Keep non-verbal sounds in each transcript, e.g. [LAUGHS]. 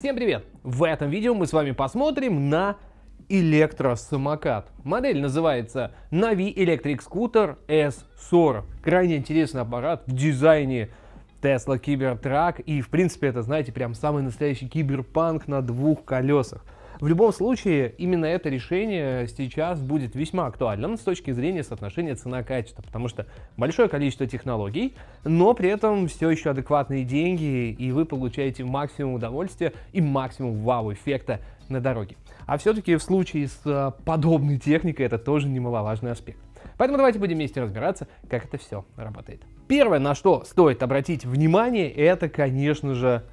Всем привет! В этом видео мы с вами посмотрим на электросамокат. Модель называется Navi Electric Scooter S40. Крайне интересный аппарат в дизайне Tesla Cybertruck и, в принципе, это, знаете, прям самый настоящий киберпанк на двух колесах. В любом случае, именно это решение сейчас будет весьма актуальным с точки зрения соотношения цена-качество, потому что большое количество технологий, но при этом все еще адекватные деньги, и вы получаете максимум удовольствия и максимум вау-эффекта на дороге. А все-таки в случае с э, подобной техникой это тоже немаловажный аспект. Поэтому давайте будем вместе разбираться, как это все работает. Первое, на что стоит обратить внимание, это, конечно же,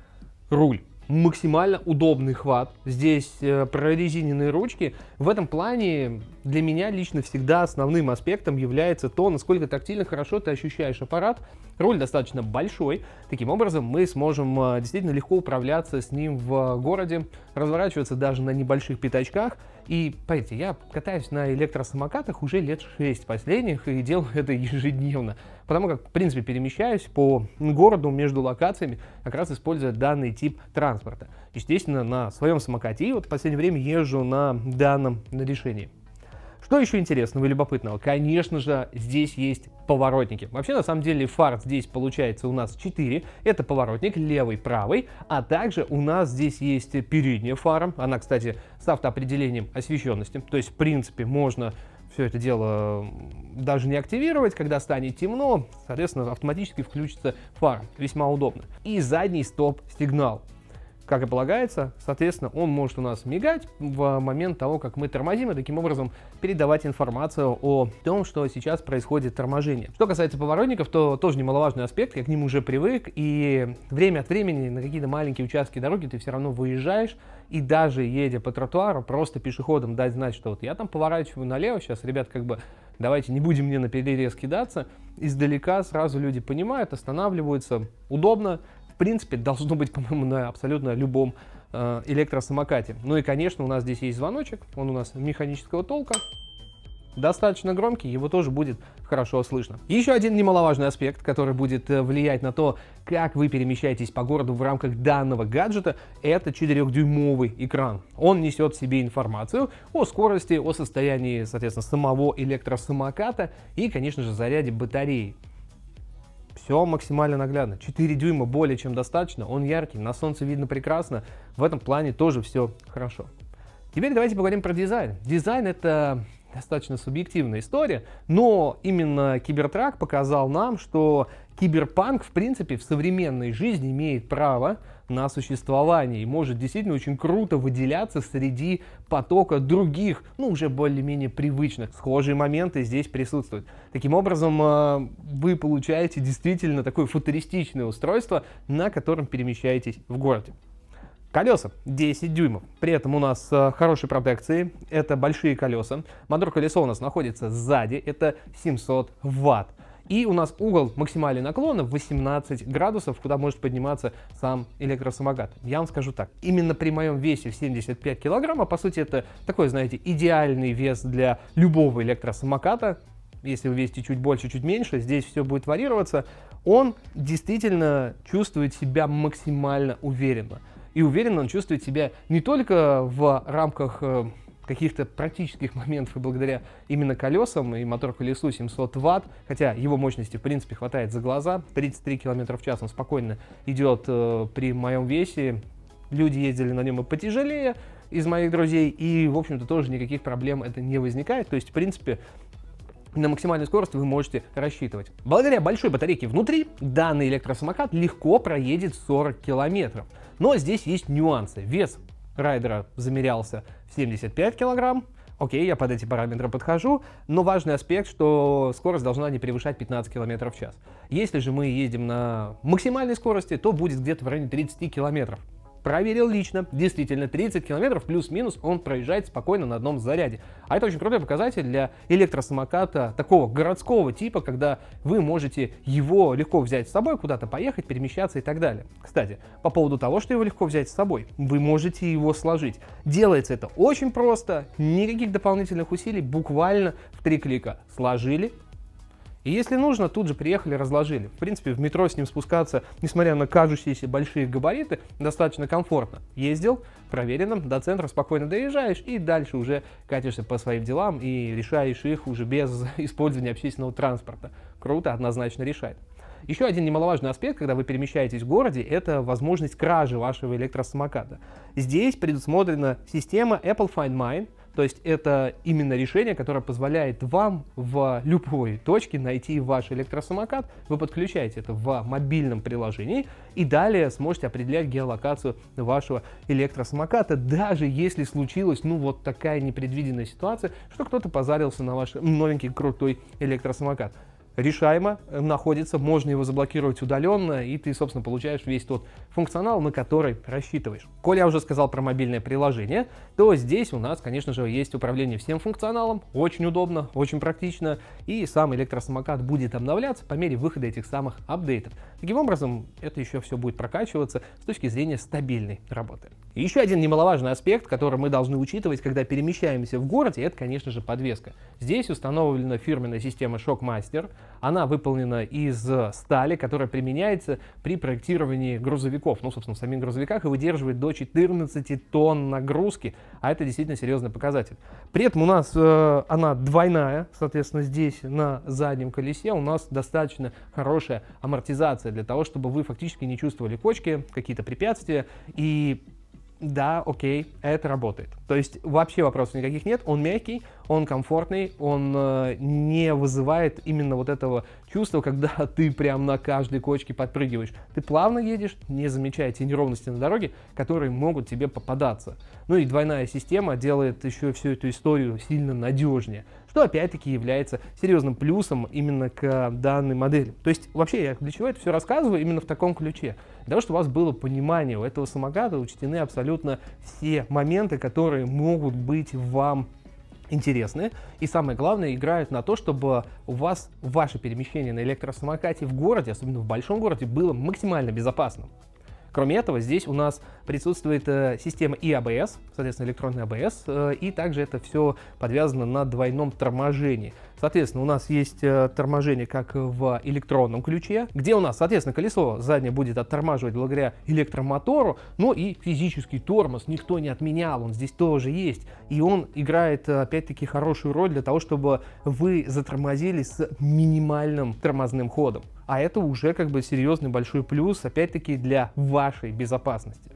руль максимально удобный хват. Здесь э, прорезиненные ручки. В этом плане для меня лично всегда основным аспектом является то, насколько тактильно хорошо ты ощущаешь аппарат. Руль достаточно большой. Таким образом, мы сможем э, действительно легко управляться с ним в э, городе, разворачиваться даже на небольших пятачках – и, поверьте, я катаюсь на электросамокатах уже лет 6 последних и делаю это ежедневно. Потому как, в принципе, перемещаюсь по городу между локациями, как раз используя данный тип транспорта. Естественно, на своем самокате и вот в последнее время езжу на данном на решении. Что еще интересного и любопытного? Конечно же, здесь есть поворотники. Вообще, на самом деле, фар здесь получается у нас 4. Это поворотник левый, правый, а также у нас здесь есть передняя фара. Она, кстати, с автоопределением освещенности. То есть, в принципе, можно все это дело даже не активировать, когда станет темно, соответственно, автоматически включится фар. Весьма удобно. И задний стоп-сигнал как и полагается. Соответственно, он может у нас мигать в момент того, как мы тормозим, и таким образом передавать информацию о том, что сейчас происходит торможение. Что касается поворотников, то тоже немаловажный аспект, я к ним уже привык, и время от времени на какие-то маленькие участки дороги ты все равно выезжаешь, и даже едя по тротуару, просто пешеходам дать знать, что вот я там поворачиваю налево, сейчас, ребят, как бы давайте не будем мне на перерез кидаться, издалека сразу люди понимают, останавливаются, удобно, в принципе, должно быть, [LAUGHS] по-моему, на абсолютно любом э, электросамокате. Ну и, конечно, у нас здесь есть звоночек, он у нас механического толка достаточно громкий, его тоже будет хорошо слышно. Еще один немаловажный аспект, который будет э, влиять на то, как вы перемещаетесь по городу в рамках данного гаджета, это 4-дюймовый экран. Он несет в себе информацию о скорости, о состоянии, соответственно, самого электросамоката и, конечно же, заряде батареи все максимально наглядно. 4 дюйма более чем достаточно, он яркий, на солнце видно прекрасно, в этом плане тоже все хорошо. Теперь давайте поговорим про дизайн. Дизайн это достаточно субъективная история, но именно Кибертрак показал нам, что киберпанк в принципе в современной жизни имеет право на существование и может действительно очень круто выделяться среди потока других, ну уже более-менее привычных. Схожие моменты здесь присутствуют. Таким образом, а, вы получаете действительно такое футуристичное устройство, на котором перемещаетесь в городе. Колеса 10 дюймов. При этом у нас э, хорошие протекции. Это большие колеса. Мотор колесо у нас находится сзади. Это 700 ватт. И у нас угол максимального наклона 18 градусов, куда может подниматься сам электросамокат. Я вам скажу так, именно при моем весе в 75 килограмм, а по сути это такой, знаете, идеальный вес для любого электросамоката, если вы весите чуть больше, чуть меньше, здесь все будет варьироваться, он действительно чувствует себя максимально уверенно. И уверенно он чувствует себя не только в рамках э, каких-то практических моментов и благодаря именно колесам и мотор-колесу 700 ватт, хотя его мощности в принципе хватает за глаза, 33 км в час он спокойно идет э, при моем весе, люди ездили на нем и потяжелее из моих друзей, и в общем-то тоже никаких проблем это не возникает, то есть в принципе на максимальную скорость вы можете рассчитывать. Благодаря большой батарейке внутри данный электросамокат легко проедет 40 километров. Но здесь есть нюансы. Вес райдера замерялся в 75 килограмм, окей, я под эти параметры подхожу, но важный аспект, что скорость должна не превышать 15 км в час. Если же мы едем на максимальной скорости, то будет где-то в районе 30 километров. Проверил лично. Действительно, 30 километров плюс-минус он проезжает спокойно на одном заряде. А это очень крутой показатель для электросамоката такого городского типа, когда вы можете его легко взять с собой, куда-то поехать, перемещаться и так далее. Кстати, по поводу того, что его легко взять с собой, вы можете его сложить. Делается это очень просто, никаких дополнительных усилий, буквально в три клика. Сложили, и если нужно, тут же приехали, разложили. В принципе, в метро с ним спускаться, несмотря на кажущиеся большие габариты, достаточно комфортно. Ездил, проверенным до центра спокойно доезжаешь и дальше уже катишься по своим делам и решаешь их уже без [LAUGHS] использования общественного транспорта. Круто, однозначно решает. Еще один немаловажный аспект, когда вы перемещаетесь в городе, это возможность кражи вашего электросамоката. Здесь предусмотрена система Apple Find Mine, то есть это именно решение, которое позволяет вам в любой точке найти ваш электросамокат. Вы подключаете это в мобильном приложении и далее сможете определять геолокацию вашего электросамоката, даже если случилась ну вот такая непредвиденная ситуация, что кто-то позарился на ваш новенький крутой электросамокат решаемо э, находится, можно его заблокировать удаленно, и ты, собственно, получаешь весь тот функционал, на который рассчитываешь. Коль я уже сказал про мобильное приложение, то здесь у нас, конечно же, есть управление всем функционалом, очень удобно, очень практично, и сам электросамокат будет обновляться по мере выхода этих самых апдейтов. Таким образом, это еще все будет прокачиваться с точки зрения стабильной работы. И еще один немаловажный аспект, который мы должны учитывать, когда перемещаемся в городе, это, конечно же, подвеска. Здесь установлена фирменная система Shockmaster, она выполнена из стали, которая применяется при проектировании грузовиков, ну, собственно, в самих грузовиках, и выдерживает до 14 тонн нагрузки, а это действительно серьезный показатель. При этом у нас э, она двойная, соответственно, здесь на заднем колесе у нас достаточно хорошая амортизация для того, чтобы вы фактически не чувствовали кочки, какие-то препятствия, и да, окей, это работает. То есть вообще вопросов никаких нет, он мягкий, он комфортный, он э, не вызывает именно вот этого чувства, когда [LAUGHS] ты прям на каждой кочке подпрыгиваешь. Ты плавно едешь, не замечая те неровности на дороге, которые могут тебе попадаться. Ну и двойная система делает еще всю эту историю сильно надежнее что опять-таки является серьезным плюсом именно к а, данной модели. То есть вообще я для чего это все рассказываю именно в таком ключе? Для того, чтобы у вас было понимание, у этого самоката учтены абсолютно все моменты, которые могут быть вам интересны. И самое главное, играют на то, чтобы у вас ваше перемещение на электросамокате в городе, особенно в большом городе, было максимально безопасным. Кроме этого, здесь у нас присутствует э, система и ABS, а соответственно, электронный ABS, а э, и также это все подвязано на двойном торможении. Соответственно, у нас есть э, торможение как в электронном ключе, где у нас, соответственно, колесо заднее будет оттормаживать благодаря электромотору, но и физический тормоз никто не отменял, он здесь тоже есть. И он играет, опять-таки, хорошую роль для того, чтобы вы затормозили с минимальным тормозным ходом а это уже как бы серьезный большой плюс, опять-таки, для вашей безопасности.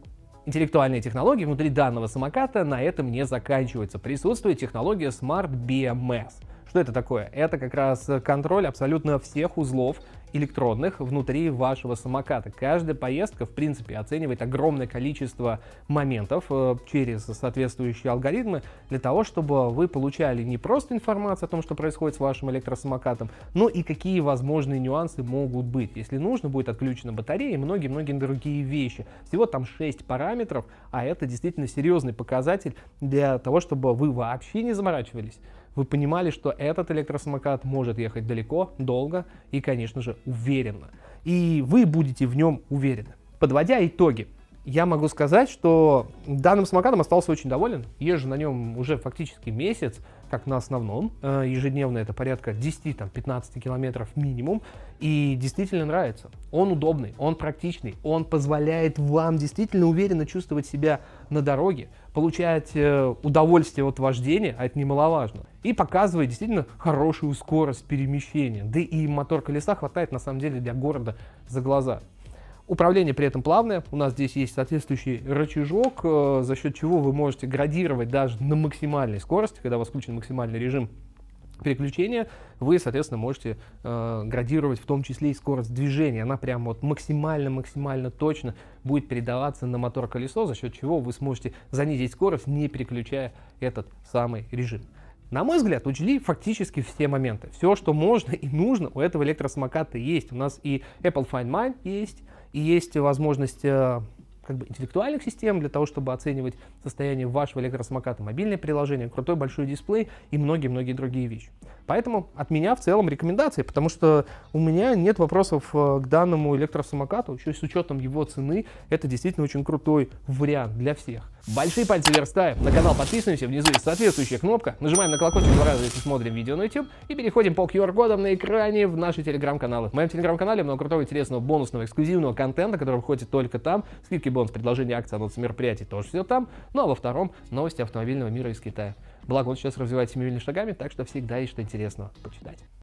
Интеллектуальные технологии внутри данного самоката на этом не заканчиваются. Присутствует технология Smart BMS. Что это такое? Это как раз контроль абсолютно всех узлов электронных внутри вашего самоката. Каждая поездка, в принципе, оценивает огромное количество моментов э, через соответствующие алгоритмы для того, чтобы вы получали не просто информацию о том, что происходит с вашим электросамокатом, но и какие возможные нюансы могут быть. Если нужно, будет отключена батарея и многие-многие другие вещи. Всего там 6 параметров, а это действительно серьезный показатель для того, чтобы вы вообще не заморачивались вы понимали, что этот электросамокат может ехать далеко, долго и, конечно же, уверенно. И вы будете в нем уверены. Подводя итоги, я могу сказать, что данным самокатом остался очень доволен. Езжу на нем уже фактически месяц, как на основном. Э, ежедневно это порядка 10-15 километров минимум. И действительно нравится. Он удобный, он практичный, он позволяет вам действительно уверенно чувствовать себя на дороге, получать э, удовольствие от вождения, а это немаловажно, и показывает действительно хорошую скорость перемещения. Да и мотор колеса хватает на самом деле для города за глаза. Управление при этом плавное. У нас здесь есть соответствующий рычажок, э, за счет чего вы можете градировать даже на максимальной скорости, когда у вас включен максимальный режим переключения, вы, соответственно, можете э, градировать в том числе и скорость движения. Она прям вот максимально-максимально точно будет передаваться на мотор-колесо, за счет чего вы сможете занизить скорость, не переключая этот самый режим. На мой взгляд, учли фактически все моменты. Все, что можно и нужно у этого электросамоката есть. У нас и Apple Find Mine есть, и есть возможность э, как бы интеллектуальных систем для того, чтобы оценивать состояние вашего электросамоката, мобильное приложение, крутой большой дисплей и многие-многие другие вещи. Поэтому от меня в целом рекомендации, потому что у меня нет вопросов э, к данному электросамокату, еще с учетом его цены, это действительно очень крутой вариант для всех. Большие пальцы вверх ставим, на канал подписываемся, внизу есть соответствующая кнопка, нажимаем на колокольчик два раза, если смотрим видео на YouTube, и переходим по QR-кодам на экране в наши телеграм-каналы. В моем телеграм-канале много крутого, интересного, бонусного, эксклюзивного контента, который выходит только там, скидки бонус предложение акций, анонс мероприятий, тоже все там. Ну а во втором новости автомобильного мира из Китая. Благо он сейчас развивается семимильными шагами, так что всегда есть что интересного почитать.